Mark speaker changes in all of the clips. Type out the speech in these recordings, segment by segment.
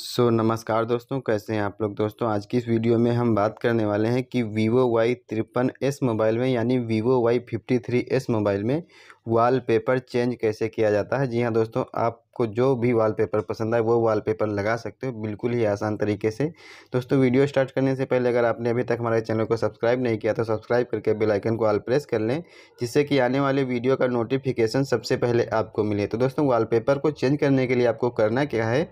Speaker 1: सो so, नमस्कार दोस्तों कैसे हैं आप लोग दोस्तों आज की इस वीडियो में हम बात करने वाले हैं कि वीवो वाई तिरपन एस मोबाइल में यानी Vivo Y fifty three S mobile में वॉलपेपर चेंज कैसे किया जाता है जी हाँ दोस्तों आपको जो भी वॉलपेपर पसंद आए वो वॉलपेपर लगा सकते हो बिल्कुल ही आसान तरीके से दोस्तों वीडियो स्टार्ट करने से पहले अगर आपने अभी तक हमारे चैनल को सब्सक्राइब नहीं किया तो सब्सक्राइब करके बेल आइकन को ऑल प्रेस कर लें जिससे कि आने वाले वीडियो का नोटिफिकेशन सबसे पहले आपको मिले तो दोस्तों वाल को चेंज करने के लिए आपको करना क्या है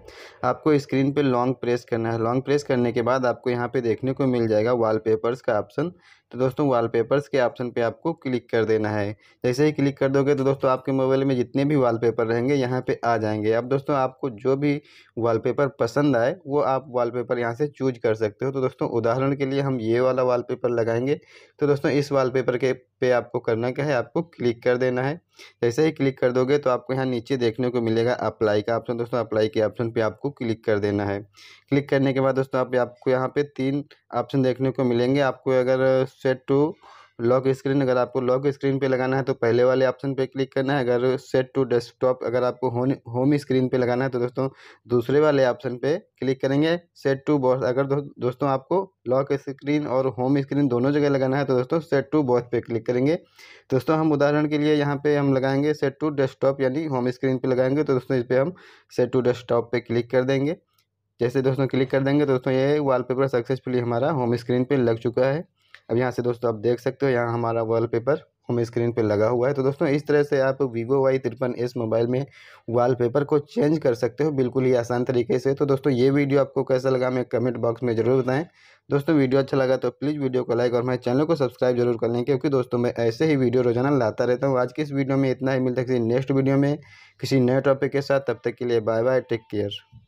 Speaker 1: आपको स्क्रीन पर लॉन्ग प्रेस करना है लॉन्ग प्रेस करने के बाद आपको यहाँ पर देखने को मिल जाएगा वाल का ऑप्शन तो दोस्तों वॉलपेपर्स के ऑप्शन पे आपको क्लिक कर देना है जैसे ही क्लिक कर दोगे तो दोस्तों आपके मोबाइल में जितने भी वॉलपेपर रहेंगे यहाँ पे आ जाएंगे अब दोस्तों आपको जो भी वॉलपेपर पसंद आए वो आप वॉलपेपर यहाँ से चूज कर सकते हो तो दोस्तों उदाहरण के लिए हम ये वाला पेपर लगाएंगे तो दोस्तों इस पेपर के पे आपको करना क्या है आपको क्लिक कर देना है जैसे ही क्लिक कर दोगे तो आपको यहाँ नीचे देखने को मिलेगा अप्लाई का ऑप्शन दोस्तों अप्लाई के ऑप्शन पे आपको क्लिक कर देना है क्लिक करने के बाद दोस्तों आप आपको यहाँ पे तीन ऑप्शन देखने को मिलेंगे आपको अगर सेट टू लॉक स्क्रीन अगर आपको लॉक स्क्रीन पे लगाना है तो पहले वाले ऑप्शन पे क्लिक करना है अगर सेट टू डेस्कटॉप अगर आपको होम स्क्रीन पे लगाना है तो दोस्तों दूसरे वाले ऑप्शन पे क्लिक करेंगे सेट टू बॉस अगर दो, दोस्तों आपको लॉक स्क्रीन और होम स्क्रीन दोनों जगह लगाना है तो दोस्तों सेट टू बॉस पे क्लिक करेंगे दोस्तों हम उदाहरण के लिए यहाँ पे हम लगाएंगे सेट टू डेस्कटॉप यानी होम स्क्रीन पे लगाएंगे तो दोस्तों इस पर हम सेट टू डेस्कटॉप पे क्लिक कर देंगे जैसे दोस्तों क्लिक कर देंगे तो दोस्तों ये वॉलपेपर सक्सेसफुली हमारा होम स्क्रीन पे लग चुका है अब यहाँ से दोस्तों आप देख सकते हो यहाँ हमारा वॉलपेपर होम स्क्रीन पे लगा हुआ है तो दोस्तों इस तरह से आप वीवो वाई तिरपन एस मोबाइल में वॉलपेपर को चेंज कर सकते हो बिल्कुल ही आसान तरीके से तो दोस्तों ये वीडियो आपको कैसा लगा हमें कमेंट बॉक्स में ज़रूर बताएं दोस्तों वीडियो अच्छा लगा तो प्लीज़ वीडियो को लाइक और हमारे चैनल को सब्सक्राइब जरूर कर लें क्योंकि दोस्तों मैं ऐसे ही वीडियो रोजाना लाता रहता हूँ आज की इस वीडियो में इतना ही मिलता है किसी नेक्स्ट वीडियो में किसी नए टॉपिक के साथ तब तक के लिए बाय बाय टेक केयर